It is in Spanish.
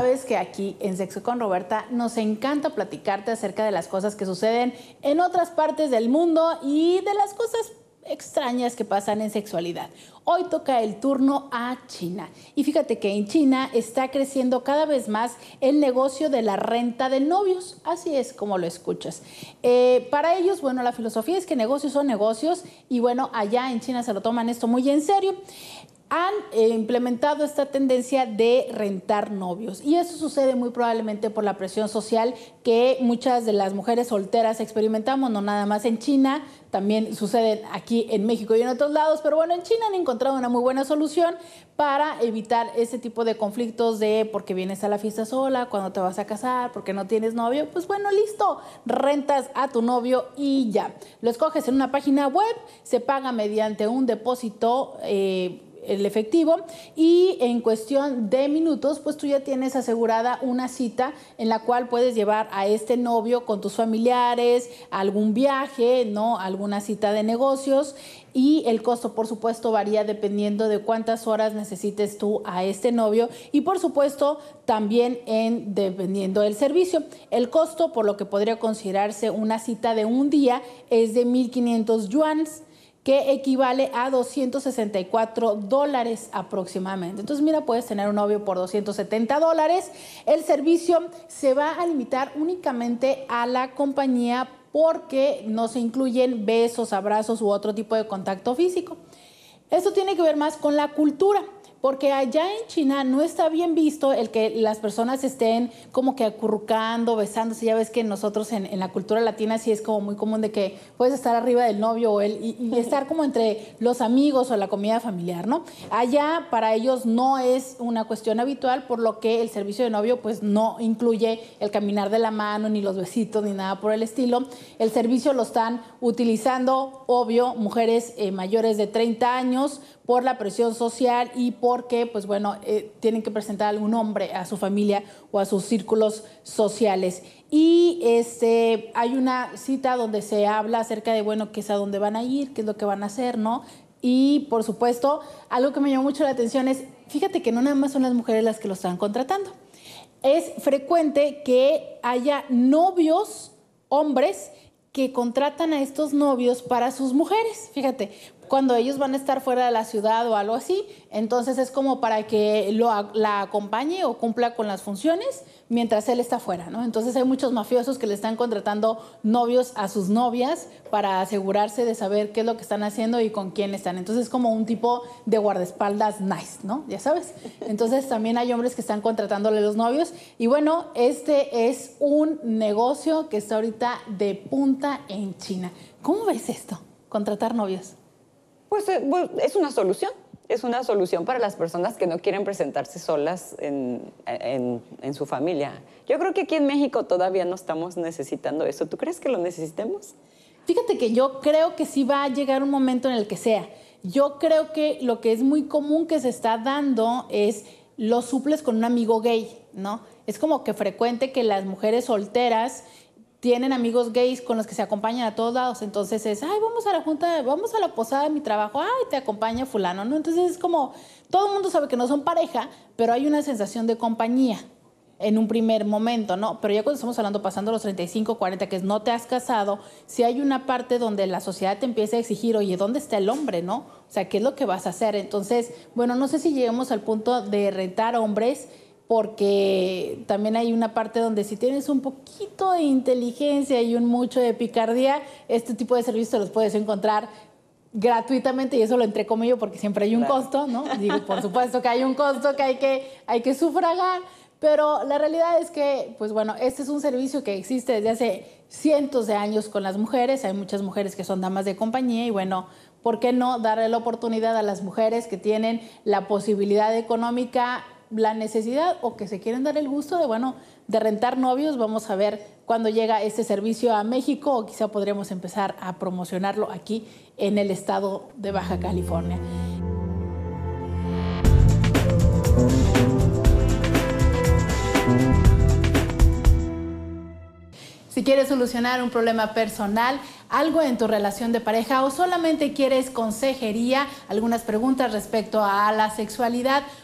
sabes que aquí en Sexo con Roberta nos encanta platicarte acerca de las cosas que suceden en otras partes del mundo y de las cosas extrañas que pasan en sexualidad. Hoy toca el turno a China. Y fíjate que en China está creciendo cada vez más el negocio de la renta de novios. Así es como lo escuchas. Eh, para ellos, bueno, la filosofía es que negocios son negocios y bueno, allá en China se lo toman esto muy en serio han eh, implementado esta tendencia de rentar novios. Y eso sucede muy probablemente por la presión social que muchas de las mujeres solteras experimentamos, no nada más en China, también sucede aquí en México y en otros lados, pero bueno, en China han encontrado una muy buena solución para evitar ese tipo de conflictos de porque vienes a la fiesta sola, cuando te vas a casar, porque no tienes novio. Pues bueno, listo, rentas a tu novio y ya. Lo escoges en una página web, se paga mediante un depósito. Eh, el efectivo y en cuestión de minutos, pues tú ya tienes asegurada una cita en la cual puedes llevar a este novio con tus familiares, algún viaje, ¿no? Alguna cita de negocios y el costo, por supuesto, varía dependiendo de cuántas horas necesites tú a este novio y, por supuesto, también en, dependiendo del servicio. El costo, por lo que podría considerarse una cita de un día, es de 1.500 yuanes que equivale a 264 dólares aproximadamente. Entonces, mira, puedes tener un novio por 270 dólares. El servicio se va a limitar únicamente a la compañía porque no se incluyen besos, abrazos u otro tipo de contacto físico. Esto tiene que ver más con la cultura porque allá en China no está bien visto el que las personas estén como que acurrucando, besándose. Ya ves que nosotros en, la cultura latina sí es como muy común de que puedes estar arriba del novio o él y, estar como entre los amigos o la comida familiar, ¿no? Allá para ellos no es una cuestión habitual, por lo que el servicio de novio pues no incluye el caminar de la mano, ni los besitos, ni nada por el estilo. El servicio lo están utilizando, obvio, mujeres eh, mayores de 30 años, por la presión social y porque, pues bueno, eh, tienen que presentar algún hombre a su familia o a sus círculos sociales. Y este, hay una cita donde se habla acerca de, bueno, qué es a dónde van a ir, qué es lo que van a hacer, ¿no? Y por supuesto, algo que me llamó mucho la atención es, fíjate que no nada más son las mujeres las que lo están contratando. Es frecuente que haya novios, hombres, que contratan a estos novios para sus mujeres. Fíjate, cuando ellos van a estar fuera de la ciudad o algo así, entonces es como para que lo, la acompañe o cumpla con las funciones mientras él está fuera, ¿no? Entonces hay muchos mafiosos que le están contratando novios a sus novias para asegurarse de saber qué es lo que están haciendo y con quién están. Entonces es como un tipo de guardaespaldas nice, ¿no? Ya sabes. Entonces también hay hombres que están contratándole los novios. Y bueno, este es un negocio que está ahorita de punta en China. ¿Cómo ves esto? Contratar novios. Pues eh, es una solución. Es una solución para las personas que no quieren presentarse solas en, su familia. Yo creo que aquí en México todavía no estamos necesitando eso. ¿Tú crees que lo necesitemos? Fíjate que yo creo que sí va a llegar un momento en el que sea. Yo creo que lo que es muy común que se está dando es los suples con un amigo gay, ¿no? Es como que frecuente que las mujeres solteras tienen amigos gays con los que se acompañan a todos lados. Entonces es, ay, vamos a la junta, vamos a la posada de mi trabajo, ay, te acompaña fulano, ¿no? Entonces es como, todo el mundo sabe que no son pareja, pero hay una sensación de compañía en un primer momento, ¿no? Pero ya cuando estamos hablando, pasando los 35, 40, que es no te has casado, si hay una parte donde la sociedad te empieza a exigir, oye, ¿dónde está el hombre, no? O sea, ¿qué es lo que vas a hacer? Entonces, bueno, no sé si lleguemos al punto de rentar hombres porque también hay una parte donde si tienes un poquito de inteligencia y un mucho de picardía, este tipo de servicios los puedes encontrar gratuitamente y eso lo yo, porque siempre hay un costo, ¿no? Digo, por supuesto que hay un costo que hay que hay que sufragar, pero la realidad es que, pues bueno, este es un servicio que existe desde hace cientos de años con las mujeres. Hay muchas mujeres que son damas de compañía y bueno, ¿por qué no darle la oportunidad a las mujeres que tienen la posibilidad económica la necesidad o que se quieren dar el gusto de, bueno, de rentar novios. Vamos a ver cuándo llega este servicio a México o quizá podremos empezar a promocionarlo aquí en el estado de Baja California. Si quieres solucionar un problema personal, algo en tu relación de pareja o solamente quieres consejería, algunas preguntas respecto a la sexualidad,